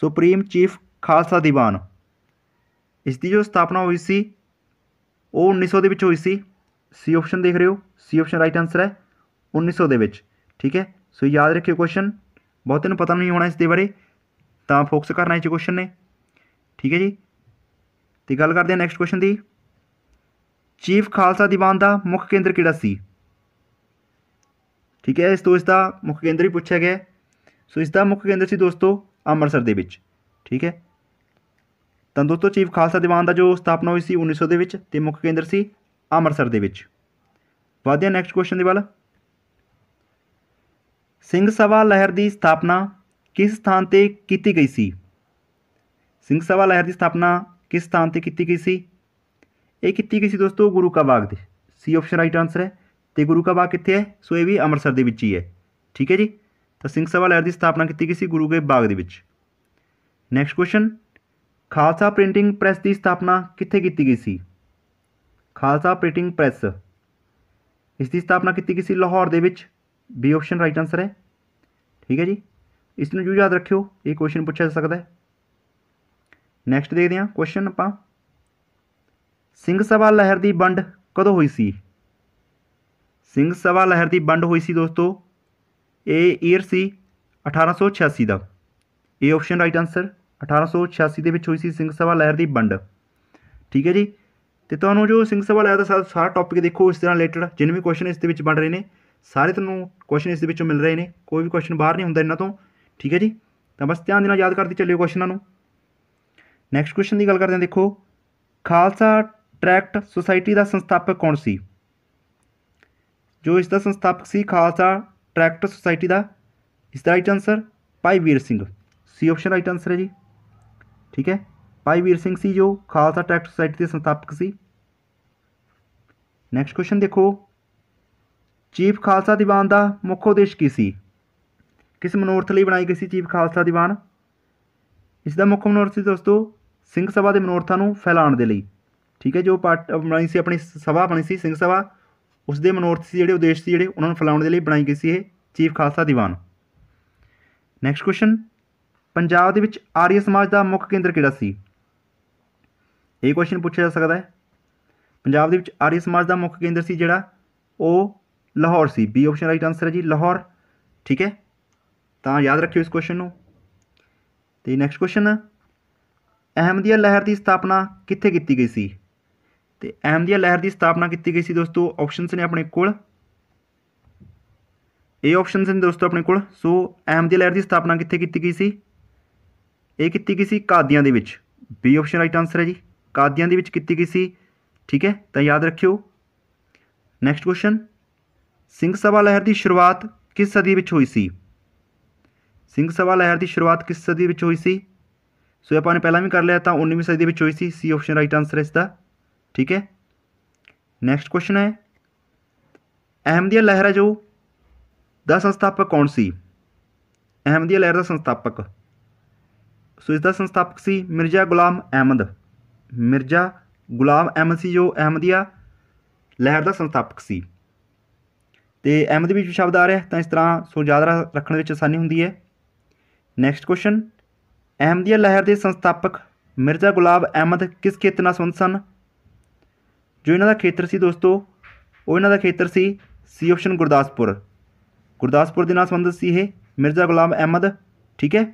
ਸੁਪਰੀਮ ਚੀਫ ਖਾਲਸਾ ਦੀਵਾਨ ਇਸ ਦੀ ਜੋ ਸਥਾਪਨਾ ਹੋਈ ਸੀ ਉਹ 1900 ਦੇ ਵਿੱਚ ਹੋਈ ਸੀ ਸੀ ਆਪਸ਼ਨ ਦੇਖ ਰਹੇ ਹੋ ਸੀ ਆਪਸ਼ਨ ਰਾਈਟ ਆਨਸਰ ਹੈ 1900 ਦੇ ਵਿੱਚ ਠੀਕ ਹੈ ਸੋ ਯਾਦ ਰੱਖਿਓ ਕੁਐਸਚਨ ਬਹੁਤੇ ਨੂੰ ਪਤਾ ਨਹੀਂ ਹੋਣਾ ਇਸ ਦੇ ਬਾਰੇ ਤਾਂ ਫੋਕਸ ਕਰਨਾ ਹੈ ਇਸ ਕੁਐਸਚਨ ਨੇ ਠੀਕ ਹੈ ਜੀ ਤੇ ਗੱਲ ਕਰਦੇ ਹਾਂ ਨੈਕਸਟ ਕੁਐਸਚਨ ਦੀ ਚੀਫ ਖਾਲਸਾ ਦੀਵਾਨ ਦਾ ਮੁੱਖ ਕੇਂਦਰ ਕਿਹੜਾ ਸੀ ਠੀਕ ਹੈ ਇਸ ਤੋਂ ਇਸ ਦਾ ਮੁੱਖ ਕੇਂਦਰ ਹੀ ਪੁੱਛਿਆ ਗਿਆ ਸੋ ਇਸ ਦਾ ਮੁੱਖ ਕੇਂਦਰ ਸੀ ਦੋਸਤੋ ਅੰਮ੍ਰਿਤਸਰ ਦੇ ਵਿੱਚ ਠੀਕ ਹੈ ਤਾਂ ਦੋਸਤੋ ਚੀਫ ਖਾਲਸਾ ਦੀਵਾਨ ਦਾ ਜੋ ਸਥਾਪਨਾ ਹੋਈ ਸੀ 1900 ਦੇ ਵਿੱਚ ਤੇ ਮੁੱਖ ਕੇਂਦਰ ਸੀ ਅੰਮ੍ਰਿਤਸਰ ਦੇ ਵਿੱਚ ਵਧਦੇ ਹਾਂ ਨੈਕਸਟ ਕੁਐਸਚਨ ਦੇ ਵੱਲ ਸਿੰਘ ਸਭਾ ਲਹਿਰ ਦੀ ਸਥਾਪਨਾ ਕਿਸ ਸਥਾਨ ਤੇ ਕੀਤੀ ਗਈ ਸੀ ਸਿੰਘ ਸਭਾ ਲਹਿਰ ਦੀ ਸਥਾਪਨਾ ਕਿਸ ਸਥਾਨ ਤੇ ਕੀਤੀ ਗਈ ਸੀ ਇਹ ਕੀਤੀ ਗਈ ਸੀ ਦੋਸਤੋ ਗੁਰੂ ਕਾ ਬਾਗ ਦੇ ਸੀ ਆਪਸ਼ਨ ਰਾਈਟ ਆਨਸਰ ਹੈ ਤੇ ਗੁਰੂ ਕਾ ਬਾਗ ਕਿੱਥੇ ਹੈ ਸੋ ਇਹ ਵੀ ਅੰਮ੍ਰਿਤਸਰ ਦੇ ਵਿੱਚ ਹੀ ਹੈ ਠੀਕ ਹੈ ਜੀ ਤਾਂ ਸਿੰਘ ਸਭਾ ਲਹਿਰ ਦੀ ਸਥਾਪਨਾ ਕੀਤੀ ਗਈ ਸੀ ਗੁਰੂ ਕੇ ਬਾਗ ਦੇ ਵਿੱਚ next question Khalsa printing press ਦੀ ਸਥਾਪਨਾ ਕਿੱਥੇ ਕੀਤੀ ਗਈ ਸੀ ਖਾਲਸਾ ਪ੍ਰਿੰਟਿੰਗ ਪ੍ਰੈਸ ਇਸ ਦੀ ਸਥਾਪਨਾ ਕੀਤੀ ਗਈ ਸੀ ਲਾਹੌਰ ਦੇ ਵਿੱਚ ਬੀ ਆਪਸ਼ਨ ਰਾਈਟ ਆਨਸਰ ਹੈ ਠੀਕ ਹੈ ਜੀ ਇਸ ਨੂੰ ਜੂ ਯਾਦ ਰੱਖਿਓ ਇਹ ਕੁਐਸਚਨ ਪੁੱਛਿਆ ਜਾ ਸਕਦਾ ਹੈ ਨੈਕਸਟ ਦੇਖਦੇ ਹਾਂ ਕੁਐਸਚਨ ਆਪਾਂ ਸਿੰਘ ਸਭਾ ਲਹਿਰ ਦੀ ਵੰਡ ਕਦੋਂ ਹੋਈ ਸੀ ਸਿੰਘ ਸਭਾ ਲਹਿਰ ਦੀ ਵੰਡ ਹੋਈ ਸੀ ਦੋਸਤੋ ਇਹ ਈਅਰ ਸੀ 1886 ਦਾ ਇਹ ਆਪਸ਼ਨ ਰਾਈਟ ਆਨਸਰ 1886 ਦੇ ਵਿੱਚ ਹੋਈ ਸੀ ਸਿੰਘ ਸਭਾ ਲਹਿਰ ਦੀ ਵੰਡ ਠੀਕ ਹੈ ਜੀ ਤੇ ਤੁਹਾਨੂੰ ਜੋ ਸਿੰਘ ਸਭਾ ਆਇਆ ਤਾਂ ਸਾਰਾ ਟੌਪਿਕ ਦੇਖੋ ਇਸ ਤਰ੍ਹਾਂ ਰਿਲੇਟਡ ਜਿੰਨੇ ਵੀ ਕੁਐਸਚਨ ਇਸ ਦੇ ਵਿੱਚ ਬਣ ਰਹੇ ਨੇ ਸਾਰੇ ਤੁਹਾਨੂੰ ਕੁਐਸਚਨ ਇਸ ਦੇ ਵਿੱਚੋਂ ਮਿਲ ਰਹੇ ਨੇ ਕੋਈ ਵੀ ਕੁਐਸਚਨ ਬਾਹਰ ਨਹੀਂ ਹੁੰਦਾ ਇਹਨਾਂ ਤੋਂ ਠੀਕ ਹੈ ਜੀ ਤਾਂ ਬਸ ਧਿਆਨ ਦੇ ਨਾਲ ਯਾਦ ਕਰਦੇ ਚੱਲਿਓ ਕੁਐਸਚਨਾਂ ਨੂੰ ਨੈਕਸਟ ਕੁਐਸਚਨ ਦੀ ਗੱਲ ਕਰਦੇ ਹਾਂ ਦੇਖੋ ਖਾਲਸਾ ਟ੍ਰੈਕਟ ਸੁਸਾਇਟੀ ਦਾ ਸੰਸਥਾਪਕ ਕੌਣ ਸੀ ਜੋ ਇਸ ਦਾ ਸੰਸਥਾਪਕ ਸੀ ਖਾਲਸਾ ਟ੍ਰੈਕਟ ਸੁਸਾਇਟੀ ਦਾ ਇਸ ਦਾ ਰਾਈਟ ਆਨਸਰ ਭਾਈ ਵੀਰ ਸਿੰਘ ਸੀ ਆਪਸ਼ਨ ਰਾਈਟ ਆਨਸਰ ਹੈ ਜੀ ਠੀਕ ਹੈ ਭਾਈ ਵੀਰ ਸਿੰਘ ਸੀ ਜੋ ਖਾਲਸਾ ਟੈਕਸਟ ਸੁਸਾਇਟੀ ਦੇ ਸੰਸਥਾਪਕ ਸੀ ਨੈਕਸਟ ਕੁਐਸਚਨ ਦੇਖੋ ਚੀਫ ਖਾਲਸਾ ਦੀਵਾਨ ਦਾ ਮੁੱਖ ਉਦੇਸ਼ ਕੀ ਸੀ ਕਿਸ ਮਨੋਰਥ ਲਈ ਬਣਾਈ ਗਈ ਸੀ ਚੀਫ ਖਾਲਸਾ ਦੀਵਾਨ ਇਸ ਦਾ ਮੁੱਖ ਮਨੋਰਥ ਸੀ ਦੋਸਤੋ ਸਿੰਘ ਸਭਾ ਦੇ ਮਨੋਰਥਾਂ ਨੂੰ ਫੈਲਾਉਣ ਦੇ ਲਈ ਠੀਕ ਹੈ ਜੋ ਪਾਰਟ ਬਣਾਈ ਸੀ ਆਪਣੀ ਸਭਾ ਬਣੀ ਸੀ ਸਿੰਘ ਸਭਾ ਉਸ ਦੇ ਮਨੋਰਥ ਸੀ ਜਿਹੜੇ ਉਦੇਸ਼ ਸੀ ਜਿਹੜੇ ਉਹਨਾਂ ਨੂੰ ਫੈਲਾਉਣ ਦੇ ਲਈ ਬਣਾਈ ਗਈ ਸੀ ਇਹ chief Khalsa Diwan next question Punjab ਦੇ ਵਿੱਚ ਆਰੀਆ ਸਮਾਜ ਦਾ ਮੁੱਖ ਕੇਂਦਰ ਕਿਹੜਾ ਸੀ ਇਹ ਕੁਐਸਚਨ ਪੁੱਛਿਆ ਜਾ ਸਕਦਾ ਹੈ ਪੰਜਾਬ ਦੇ ਵਿੱਚ ਆਰੀ ਸਮਾਜ ਦਾ ਮੁੱਖ ਕੇਂਦਰ ਸੀ ਜਿਹੜਾ ਉਹ ਲਾਹੌਰ ਸੀ ਬੀ ਆਪਸ਼ਨ ਰਾਈਟ ਆਨਸਰ ਹੈ ਜੀ ਲਾਹੌਰ ਠੀਕ ਹੈ ਤਾਂ ਯਾਦ ਰੱਖਿਓ ਇਸ ਕੁਐਸਚਨ ਨੂੰ ਤੇ ਨੈਕਸਟ ਕੁਐਸਚਨ ਅਹਿਮਦੀਆ ਲਹਿਰ ਦੀ ਸਥਾਪਨਾ ਕਿੱਥੇ ਕੀਤੀ ਗਈ ਸੀ ਤੇ ਅਹਿਮਦੀਆ ਲਹਿਰ ਦੀ ਸਥਾਪਨਾ ਕੀਤੀ ਗਈ ਸੀ ਦੋਸਤੋ ਆਪਸ਼ਨਸ ਨੇ ਆਪਣੇ ਕੋਲ ਇਹ ਆਪਸ਼ਨਸ ਨੇ ਦੋਸਤੋ ਆਪਣੇ ਕੋਲ ਸੋ ਅਹਿਮਦੀਆ ਲਹਿਰ ਦੀ ਸਥਾਪਨਾ ਕਿੱਥੇ ਕੀਤੀ ਗਈ ਸੀ ਇਹ ਕੀਤੀ ਗਈ ਸੀ ਕਾਦੀਆਂ ਦੇ ਵਿੱਚ ਬੀ ਆਪਸ਼ਨ ਰਾਈਟ ਆਨਸਰ ਹੈ ਜੀ ਕਾਦੀਆਂ ਦੇ ਵਿੱਚ ਕੀਤੀ ਗਈ ਸੀ ਠੀਕ ਹੈ ਤਾਂ ਯਾਦ ਰੱਖਿਓ ਨੈਕਸਟ ਕੁਐਸਚਨ ਸਿੰਘ ਸਭਾ ਲਹਿਰ ਦੀ ਸ਼ੁਰੂਆਤ ਕਿਸ ਸਦੀ ਵਿੱਚ ਹੋਈ ਸੀ ਸਿੰਘ ਸਭਾ ਲਹਿਰ ਦੀ ਸ਼ੁਰੂਆਤ ਕਿਸ ਸਦੀ ਵਿੱਚ ਹੋਈ ਸੀ ਸੋ ਆਪਾਂ ਨੇ ਪਹਿਲਾਂ ਵੀ ਕਰ ਲਿਆ ਤਾਂ 19ਵੀਂ ਸਦੀ ਦੇ ਵਿੱਚ ਹੋਈ ਸੀ ਸੀ ਆਪਸ਼ਨ ਰਾਈਟ ਆਨਸਰ ਹੈ ਇਸ ਦਾ ਠੀਕ ਹੈ ਨੈਕਸਟ ਕੁਐਸਚਨ ਹੈ ਅਹਿਮਦੀਆ ਲਹਿਰ ਜੋ ਦਾ ਸੰਸਥਾਪਕ ਕੌਣ ਸੀ ਅਹਿਮਦੀਆ ਲਹਿਰ ਦਾ ਸੰਸਥਾਪਕ ਸੋ ਇਸ ਦਾ ਸੰਸਥਾਪਕ ਸੀ ਮਿਰਜ਼ਾ ਗੁਲਾਮ ਅਹਿਮਦ ਮਿਰਜ਼ਾ ਗੁਲਾਮ ਅਹਿਮਦ ਸੀ ਜੋ ਅਹਿਮਦੀਆ ਲਹਿਰ ਦਾ ਸੰਸਥਾਪਕ ਸੀ ਤੇ ਅਹਿਮਦ ਵਿੱਚ ਸ਼ਬਦ ਆ ਰਿਹਾ ਤਾਂ ਇਸ ਤਰ੍ਹਾਂ ਸੋ ਯਾਦ ਰੱਖਣ ਵਿੱਚ ਆਸਾਨੀ ਹੁੰਦੀ ਹੈ ਨੈਕਸਟ ਕੁਐਸਚਨ ਅਹਿਮਦੀਆ ਲਹਿਰ ਦੇ ਸੰਸਥਾਪਕ ਮਿਰਜ਼ਾ ਗੁਲਾਬ ਅਹਿਮਦ ਕਿਸ ਖੇਤਰ ਨਾਲ ਸੰਬੰਧ ਸਨ ਜੋ ਇਹਨਾਂ ਦਾ ਖੇਤਰ ਸੀ ਦੋਸਤੋ ਉਹ ਇਹਨਾਂ ਦਾ ਖੇਤਰ ਸੀ ਸੀ ਆਪਸ਼ਨ ਗੁਰਦਾਸਪੁਰ ਗੁਰਦਾਸਪੁਰ ਦੇ ਨਾਲ ਸੰਬੰਧ ਸੀ ਇਹ ਮਿਰਜ਼ਾ ਗੁਲਾਮ ਅਹਿਮਦ ਠੀਕ ਹੈ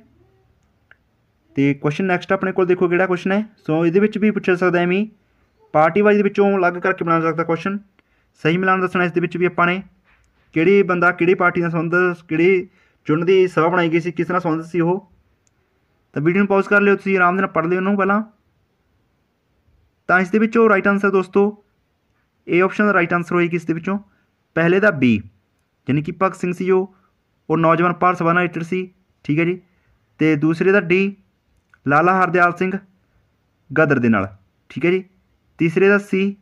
ਤੇ ਕੁਐਸਚਨ ਨੈਕਸਟ ਆਪਣੇ ਕੋਲ ਦੇਖੋ ਕਿਹੜਾ ਕੁਐਸਚਨ ਹੈ ਸੋ ਇਹਦੇ ਵਿੱਚ ਵੀ ਪੁੱਛਿਆ ਸਕਦਾ ਐਵੇਂ ਪਾਰਟੀ ਵਾਈਜ਼ ਦੇ ਵਿੱਚੋਂ ਅਲੱਗ ਕਰਕੇ ਬਣਾ ਸਕਦਾ ਕੁਐਸਚਨ ਸਹੀ ਮਿਲਾਨ ਦੱਸਣਾ ਇਸ ਦੇ ਵਿੱਚ ਵੀ ਆਪਾਂ ਨੇ ਕਿਹੜੀ ਬੰਦਾ ਕਿਹੜੀ ਪਾਰਟੀ ਨਾਲ ਸੰਬੰਧ ਕਿਹੜੀ ਚੁਣ ਦੀ ਸਭਾ ਬਣਾਈ ਗਈ ਸੀ ਕਿਸ ਨਾਲ ਸੰਬੰਧ ਸੀ ਉਹ ਤਾਂ ਵੀਡੀਓ ਨੂੰ ਪਾਜ਼ ਕਰ ਲਿਓ ਤੁਸੀਂ ਆਰਾਮ ਦੇ ਨਾਲ ਪੜ੍ਹ ਲਿਓ ਉਹਨੂੰ ਪਹਿਲਾਂ ਤਾਂ ਇਸ ਦੇ ਵਿੱਚੋਂ ਰਾਈਟ ਆਨਸਰ ਦੋਸਤੋ ਏ ਆਪਸ਼ਨ ਦਾ ਰਾਈਟ ਆਨਸਰ ਹੋਏਗੀ ਇਸ ਦੇ ਵਿੱਚੋਂ ਪਹਿਲੇ ਦਾ ਬੀ ਯਾਨੀ ਕਿ ਭਗਤ ਸਿੰਘ ਸੀ ਉਹ ਉਹ ਨੌਜਵਾਨ ਪਾਰਸਵਾਨਾ ਸਵਾਨਾ ਸੀ ਠੀਕ ਹੈ ਜੀ ਤੇ ਦੂਸਰੇ ਦਾ ਡੀ ਲਾਲਾ ਹਰਦਿਆਲ ਸਿੰਘ ਗਦਰ ਦੇ ਨਾਲ ਠੀਕ ਹੈ ਜੀ ਤੀਸਰੇ ਦਾ ਸੀ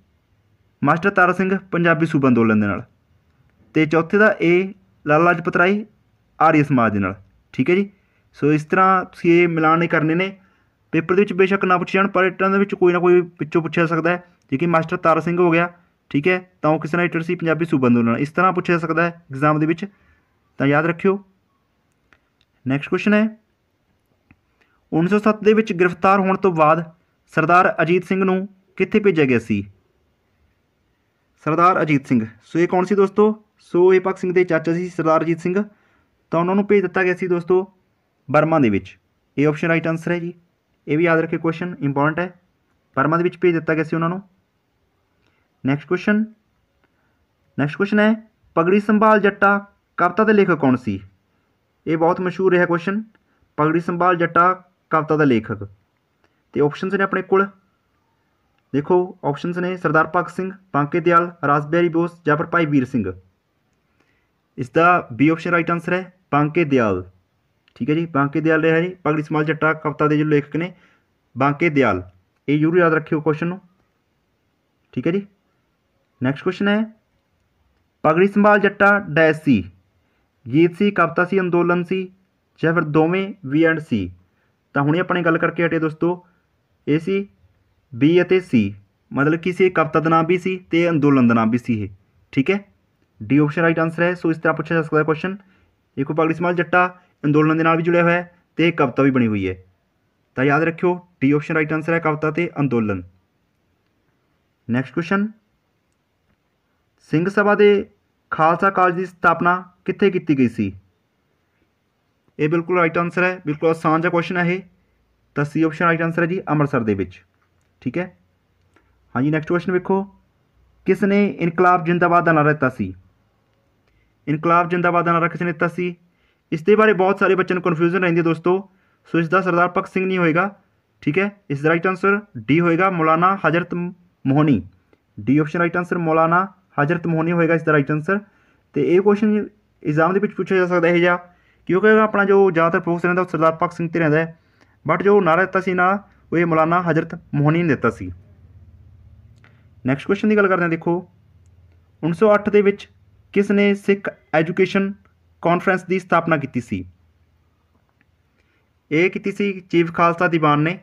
ਮਾਸਟਰ ਤਾਰਾ ਸਿੰਘ ਪੰਜਾਬੀ ਸੂਬਾ ਅੰਦੋਲਨ ਦੇ ਨਾਲ ਤੇ ਚੌਥੇ ਦਾ ਏ ਲਾਲਾ ਲਾਜਪਤ ਰਾਏ ਆਰੀਆ ਸਮਾਜ ਦੇ ਨਾਲ ਠੀਕ ਹੈ ਜੀ ਸੋ ਇਸ ਤਰ੍ਹਾਂ ਤੁਸੀਂ ਇਹ ਮਿਲਾਨ ਨਹੀਂ ਕਰਨੇ ਨੇ ਪੇਪਰ ਦੇ ਵਿੱਚ ਬੇਸ਼ੱਕ ਨਾ ਪੁੱਛੇ ਜਾਣ ਪਰ ਇਟਾਂ ਦੇ ਵਿੱਚ ਕੋਈ ਨਾ ਕੋਈ ਪਿੱਛੋਂ ਪੁੱਛਿਆ ਸਕਦਾ ਹੈ ਜੇ ਕਿ ਮਾਸਟਰ ਤਾਰਾ ਸਿੰਘ ਹੋ ਗਿਆ ਠੀਕ ਹੈ ਤਾਂ ਉਹ ਕਿਸ ਨਾਲ ਇਟਰ ਸੀ ਪੰਜਾਬੀ ਸੂਬਾ ਅੰਦੋਲਨ ਇਸ ਤਰ੍ਹਾਂ ਪੁੱਛਿਆ ਸਕਦਾ ਹੈ ਐਗਜ਼ਾਮ ਦੇ ਵਿੱਚ ਤਾਂ ਯਾਦ ਰੱਖਿਓ ਨੈਕਸਟ ਕੁਐਸਚਨ ਹੈ 1907 ਦੇ ਵਿੱਚ ਗ੍ਰਿਫਤਾਰ ਹੋਣ ਤੋਂ ਬਾਅਦ ਸਰਦਾਰ ਅਜੀਤ ਸਿੰਘ ਨੂੰ ਕਿੱਥੇ ਭੇਜਿਆ ਗਿਆ ਸੀ ਸਰਦਾਰ ਅਜੀਤ ਸਿੰਘ ਸੋ ਇਹ ਕੌਣ ਸੀ ਦੋਸਤੋ ਸੋ ਇਹ ਭਗਤ ਸਿੰਘ ਦੇ ਚਾਚਾ ਸੀ ਸਰਦਾਰ ਅਜੀਤ ਸਿੰਘ ਤਾਂ ਉਹਨਾਂ ਨੂੰ ਭੇਜ ਦਿੱਤਾ ਗਿਆ ਸੀ ਦੋਸਤੋ ਬਰਮਾ ਦੇ ਵਿੱਚ ਇਹ ਆਪਸ਼ਨ ਰਾਈਟ ਆਨਸਰ ਹੈ ਜੀ ਇਹ ਵੀ ਯਾਦ ਰੱਖੇ ਕੁਐਸਚਨ ਇੰਪੋਰਟੈਂਟ ਹੈ ਬਰਮਾ ਦੇ ਵਿੱਚ ਭੇਜ ਦਿੱਤਾ ਗਿਆ ਸੀ ਉਹਨਾਂ ਨੂੰ ਨੈਕਸਟ ਕੁਐਸਚਨ ਨੈਕਸਟ ਕੁਐਸਚਨ ਹੈ ਪਗੜੀ ਸੰਭਾਲ ਜੱਟਾ ਕਵਿਤਾ ਦੇ ਲੇਖਕ ਕੌਣ ਸੀ ਇਹ ਬਹੁਤ ਮਸ਼ਹੂਰ ਰਿਹਾ ਕੁਐਸਚਨ ਪਗੜੀ ਸੰਭਾਲ ਜੱਟਾ ਕਵਿਤਾ ਦਾ ਲੇਖਕ ਤੇ ਆਪਸ਼ਨਸ ਨੇ ਆਪਣੇ ਕੋਲ ਦੇਖੋ ਆਪਸ਼ਨਸ ਨੇ ਸਰਦਾਰ ਭਗਤ ਸਿੰਘ ਪੰਕੇ ਦਿਆਲ ਰਾਜਬੇਰੀ ਬੋਸ ਜਾਂ ਫਿਰ ਭਾਈ ਵੀਰ ਸਿੰਘ ਇਸ ਦਾ ਬੀ ਆਪਸ਼ਨ ਰਾਈਟ ਆਨਸਰ ਹੈ ਪੰਕੇ ਦਿਆਲ ਠੀਕ ਹੈ ਜੀ ਪੰਕੇ ਦਿਆਲ ਰਿਹਾ ਜੀ ਪਗੜੀ ਸਮਾਲ ਚੱਟਾ ਕਵਿਤਾ ਦੇ ਜੋ ਲੇਖਕ ਨੇ ਬਾਂਕੇ ਦਿਆਲ ਇਹ ਯੂਰ ਯਾਦ ਰੱਖਿਓ ਕੁਐਸਚਨ ਨੂੰ ਠੀਕ ਹੈ ਜੀ ਨੈਕਸਟ ਕੁਐਸਚਨ ਹੈ ਪਗੜੀ ਸੰਭਾਲ ਜੱਟਾ ਡੈਸ ਸੀ ਗੀਤ ਸੀ ਕਵਤਾ ਸੀ ਅੰਦੋਲਨ ਸੀ ਜਾਂ ਫਿਰ ਦੋਵੇਂ ਵੀ ਐਂਡ ਸੀ ਤਾਂ ਹੁਣੇ ਆਪਾਂ ਨੇ ਗੱਲ ਕਰਕੇ ਹਟੇ ਦੋਸਤੋ ਇਹ ਸੀ B ਅਤੇ C ਮਤਲਬ ਕਿ ਸੀ ਕਵਿਤਾ ਦਾ ਨਾਮ ਵੀ ਸੀ ਤੇ ਅੰਦੋਲਨ ਦਾ ਨਾਮ ਵੀ ਸੀ ਇਹ ਠੀਕ ਹੈ D ਆਪਸ਼ਨ ਰਾਈਟ ਆਨਸਰ ਹੈ ਸੋ ਇਸ ਤਰ੍ਹਾਂ ਪੁੱਛਿਆ ਜਾ ਸਕਦਾ ਹੈ ਕੁਐਸਚਨ ਦੇਖੋ ਪਗੜੀ ਸਮਾਲ ਜੱਟਾ ਅੰਦੋਲਨ ਦੇ ਨਾਲ ਵੀ ਜੁੜਿਆ ਹੋਇਆ ਹੈ ਤੇ ਕਵਿਤਾ ਵੀ ਬਣੀ ਹੋਈ ਹੈ ਤਾਂ ਯਾਦ ਰੱਖਿਓ D ਆਪਸ਼ਨ ਰਾਈਟ ਆਨਸਰ ਹੈ ਕਵਿਤਾ ਤੇ ਅੰਦੋਲਨ ਨੈਕਸਟ ਕੁਐਸਚਨ ਸਿੰਘ ਸਭਾ ਦੇ ਖਾਲਸਾ ਕਾਲਜ ਦੀ ਸਥਾਪਨਾ ਕਿੱਥੇ ਕੀਤੀ ਗਈ ਸੀ ਇਹ ਬਿਲਕੁਲ ਰਾਈਟ ਆਨਸਰ ਹੈ ਬਿਲਕੁਲ ਆਸਾਨ ਜਿਹਾ ਕੁਐਸਚਨ ਹੈ ਇਹ ਤਾਂ ਸੀ ਆਪਸ਼ਨ ਰਾਈਟ ਆਨਸਰ ਹੈ ਜੀ ਅੰਮ੍ਰਿਤਸਰ ਦੇ ਵਿੱਚ ਠੀਕ ਹੈ ਹਾਂਜੀ ਨੈਕਸਟ ਕੁਐਸਚਨ ਵੇਖੋ ਕਿਸ ਨੇ ਇਨਕਲਾਬ ਜਿੰਦਾਬਾਦ ਦਾ ਨਾਰਾ ਦਿੱਤਾ ਸੀ ਇਨਕਲਾਬ ਜਿੰਦਾਬਾਦ ਦਾ ਨਾਰਾ ਕਿਸ ਨੇ ਦਿੱਤਾ ਸੀ ਇਸ ਦੇ ਬਾਰੇ ਬਹੁਤ ਸਾਰੇ ਬੱਚਿਆਂ ਨੂੰ ਕਨਫਿਊਜ਼ਨ ਰਹਿੰਦੀ ਹੈ ਦੋਸਤੋ ਸੋ ਇਸ ਦਾ ਸਰਦਾਰ ਪਖ ਸਿੰਘ ਨਹੀਂ ਹੋਏਗਾ ਠੀਕ ਹੈ ਇਸ ਦਾ ਰਾਈਟ ਆਨਸਰ ਡੀ ਹੋਏਗਾ Maulana Hazrat Mohani D option right answer Maulana Hazrat Mohani ਹੋਏਗਾ ਇਸ ਦਾ ਰਾਈਟ ਆਨਸਰ ਤੇ ਇਹ ਕੁਐਸਚਨ ਇਗਜ਼ਾਮ ਦੇ ਵਿੱਚ ਪੁੱਛਿਆ ਜਾ ਸਕਦਾ ਹੈ ਜਾਂ ਕਿਉਂਕਿ ਆਪਣਾ ਜੋ ਜ਼ਿਆਦਾਤਰ ਫੋਕਸ ਰਹਿੰਦਾ ਸਰਦਾਰ ਪਖ ਸਿੰਘ ਤੇ ਰਹਿੰਦਾ ਬਟ ਜੋ ਨਾਰਾ ਦਿੱਤਾ ਸੀ ਨਾ ਉਹ ਇਹ ਮੌਲਾਨਾ ਹਜ਼ਰਤ ਮੋਹਨੀ ਨੇ ਦਿੱਤਾ ਸੀ ਨੈਕਸਟ ਕੁਐਸਚਨ ਦੀ ਗੱਲ ਕਰਦੇ ਹਾਂ ਦੇਖੋ 1908 ਦੇ ਵਿੱਚ ਕਿਸ ਨੇ ਸਿੱਖ ਐਜੂਕੇਸ਼ਨ ਕਾਨਫਰੰਸ ਦੀ ਸਥਾਪਨਾ ਕੀਤੀ ਸੀ ਇਹ ਕੀਤੀ ਸੀ ਚੀਫ ਖਾਲਸਾ ਦੀਵਾਨ ਨੇ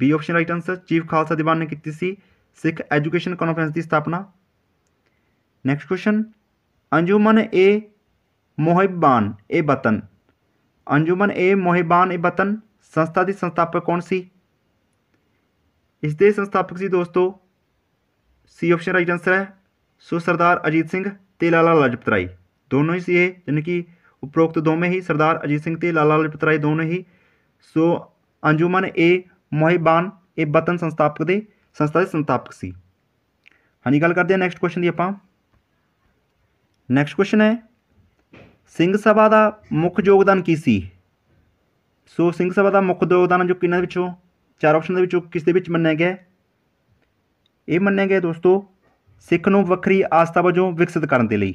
B option right answer chief Khalsa Diwan ਨੇ ਕੀਤੀ ਸੀ ਸਿੱਖ ਐਜੂਕੇਸ਼ਨ ਕਾਨਫਰੰਸ ਦੀ ਸਥਾਪਨਾ ਨੈਕਸਟ ਕੁਐਸਚਨ ਅੰਜੂਮਨ ਏ मोहिबान ए वतन अंजुमन ए मोहिबान ए वतन संस्था की संस्थापक कौन सी इसके संस्थापक से दोस्तों सी ऑप्शन राइट आंसर है सो सरदार अजीत सिंह लाला लाजपत राय दोनों ही सी यानी कि उपरोक्त दोवें ही सरदार अजीत सिंह लाला लाजपत राय दोनों ही सो अंजुमन ए मोहिबान ए वतन संस्थापक दे संस्था संस्थापक से हाँ जी गल करते हैं नैक्सट क्वेश्चन की आप नैक्सट क्वेश्चन है ਸਿੰਘ ਸਭਾ ਦਾ ਮੁੱਖ ਯੋਗਦਾਨ ਕੀ ਸੀ ਸੋ ਸਿੰਘ ਸਭਾ ਦਾ ਮੁੱਖ ਯੋਗਦਾਨ ਜੋ ਕਿੰਨਾਂ ਦੇ ਵਿੱਚੋਂ ਚਾਰ ਆਪਸ਼ਨ ਦੇ ਵਿੱਚੋਂ ਕਿਸ ਦੇ ਵਿੱਚ ਮੰਨਿਆ ਗਿਆ ਇਹ ਮੰਨਿਆ ਗਿਆ ਦੋਸਤੋ ਸਿੱਖ ਨੂੰ ਵੱਖਰੀ ਆਸਥਾ ਵਜੋਂ ਵਿਕਸਿਤ ਕਰਨ ਦੇ ਲਈ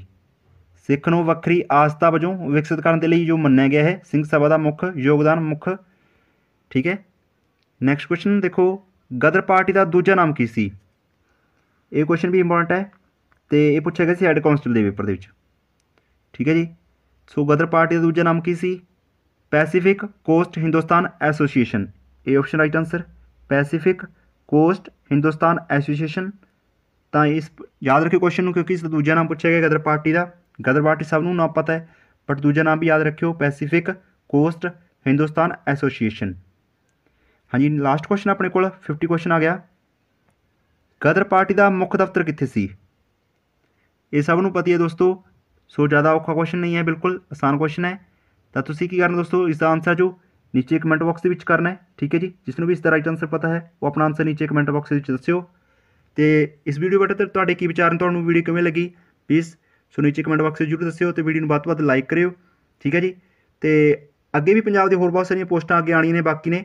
ਸਿੱਖ ਨੂੰ ਵੱਖਰੀ ਆਸਥਾ ਵਜੋਂ ਵਿਕਸਿਤ ਕਰਨ ਦੇ ਲਈ ਜੋ ਮੰਨਿਆ ਗਿਆ ਹੈ ਸਿੰਘ ਸਭਾ ਦਾ ਮੁੱਖ ਯੋਗਦਾਨ ਮੁੱਖ ਠੀਕ ਹੈ ਨੈਕਸਟ ਕੁਐਸਚਨ ਦੇਖੋ ਗਦਰ ਪਾਰਟੀ ਦਾ ਦੂਜਾ ਨਾਮ ਕੀ ਸੀ ਇਹ ਕੁਐਸਚਨ ਵੀ ਇੰਪੋਰਟੈਂਟ ਹੈ ਤੇ ਇਹ ਪੁੱਛਿਆ ਗਿਆ ਸੀ ਹੈਡ ਕਾਂਸਟੇਬਲ ਦੇ ਪੇਪਰ ਦੇ ਵਿੱਚ ਠੀਕ ਹੈ ਜੀ ਸੋ ਗਦਰ ਪਾਰਟੀ ਦਾ ਦੂਜਾ ਨਾਮ ਕੀ ਸੀ ਪੈਸੀਫਿਕ ਕੋਸਟ ਹਿੰਦੁਸਤਾਨ ਐਸੋਸੀਏਸ਼ਨ ਇਹ option right answer Pacific coast Hindustan association ਤਾਂ ਇਸ ਯਾਦ ਰੱਖਿਓ ਕੁਐਸਚਨ ਨੂੰ ਕਿਉਂਕਿ ਇਸ ਦਾ ਦੂਜਾ ਨਾਮ ਪੁੱਛਿਆ ਗਿਆ ਗਦਰ ਪਾਰਟੀ ਦਾ ਗਦਰ ਪਾਰਟੀ ਸਭ ਨੂੰ ਨਾ ਪਤਾ ਹੈ ਬਟ ਦੂਜਾ ਨਾਮ ਵੀ ਯਾਦ ਰੱਖਿਓ ਪੈਸੀਫਿਕ ਕੋਸਟ ਹਿੰਦੁਸਤਾਨ ਐਸੋਸੀਏਸ਼ਨ ਹਾਂਜੀ ਲਾਸਟ ਕੁਐਸਚਨ ਆਪਣੇ ਕੋਲ 50 ਕੁਐਸਚਨ ਆ ਗਿਆ ਗਦਰ ਪਾਰਟੀ ਦਾ ਮੁੱਖ ਦਫ਼ਤਰ ਕਿੱਥੇ ਸੀ ਇਹ ਸਭ ਨੂੰ ਪਤਾ ਹੈ ਦੋਸਤੋ ਸੋ ਜ਼ਿਆਦਾ ਔਖਾ ਕੁਐਸਚਨ ਨਹੀਂ ਹੈ ਬਿਲਕੁਲ ਆਸਾਨ ਕੁਐਸਚਨ ਹੈ ਤਾਂ ਤੁਸੀਂ ਕੀ ਕਰਨਾ ਦੋਸਤੋ ਇਸ ਦਾ ਆਨਸਰ ਜੋ ਨੀਚੇ ਕਮੈਂਟ ਬਾਕਸ ਦੇ ਵਿੱਚ ਕਰਨਾ ਹੈ ਠੀਕ ਹੈ ਜੀ ਜਿਸ ਨੂੰ ਵੀ ਇਸ ਦਾ ਰਾਈਟ ਆਨਸਰ ਪਤਾ ਹੈ ਉਹ ਆਪਣਾ ਆਨਸਰ ਨੀਚੇ ਕਮੈਂਟ ਬਾਕਸ ਦੇ ਵਿੱਚ ਦੱਸਿਓ ਤੇ ਇਸ ਵੀਡੀਓ ਬਾਰੇ ਤੁਹਾਡੇ ਕੀ ਵਿਚਾਰ ਨੇ ਤੁਹਾਨੂੰ ਵੀਡੀਓ ਕਿਵੇਂ ਲੱਗੀ ਪਲੀਜ਼ ਸੋ ਨੀਚੇ ਕਮੈਂਟ ਬਾਕਸ ਵਿੱਚ ਜਰੂਰ ਦੱਸਿਓ ਤੇ ਵੀਡੀਓ ਨੂੰ ਬਾਤ-ਬਾਤ ਲਾਈਕ ਕਰਿਓ ਠੀਕ ਹੈ ਜੀ ਤੇ ਅੱਗੇ ਵੀ ਪੰਜਾਬ ਦੇ ਹੋਰ ਬਹੁਤ ਸਾਰੀਆਂ ਪੋਸਟਾਂ ਅੱਗੇ ਆਣੀਆਂ ਨੇ ਬਾਕੀ ਨੇ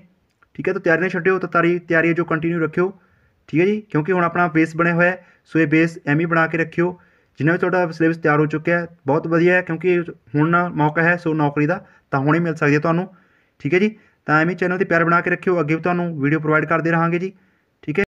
ਠੀਕ ਹੈ ਤਾਂ ਤਿਆਰੀ ਨਾ ਛੱਡਿਓ ਤਾਂ ਤਾਰੀ ਤਿਆਰੀ ਜੋ ਕੰਟੀਨਿਊ ਰੱਖਿਓ ਠੀਕ ਹੈ ਜੀ ਕਿਉਂਕਿ ਹੁਣ ਆਪਣਾ ਬੇਸ ਬਣਿਆ ਹੋਇਆ ਸੋ ਇਹ ਬੇਸ ਐਵੇਂ ਬਣਾ ਕੇ ਰੱਖਿਓ ਜਿੰਨਾ ਵੀ ਤੁਹਾਡਾ ਸਿਲੇਬਸ ਤਿਆਰ ਹੋ ਚੁੱਕਿਆ ਹੈ ਬਹੁਤ ਵਧੀਆ ਹੈ ਕਿਉਂਕਿ ਹੁਣ ਮੌਕਾ ਹੈ ਸੋ ਨੌਕਰੀ ਦਾ ਤਾਂ ਹੁਣੇ ਮਿਲ ਸਕਦੀ ਹੈ ਤੁਹਾਨੂੰ ਠੀਕ ਹੈ ਜੀ ਤਾਂ ਐਵੇਂ ਚੈਨਲ ਤੇ ਪਿਆਰ ਬਣਾ ਕੇ ਰੱਖਿਓ ਅੱਗੇ ਵੀ ਤੁਹਾਨੂੰ ਵੀਡੀਓ ਪ੍ਰੋਵਾਈਡ ਕਰਦੇ ਰਹਾਂਗੇ ਜੀ ਠੀਕ ਹੈ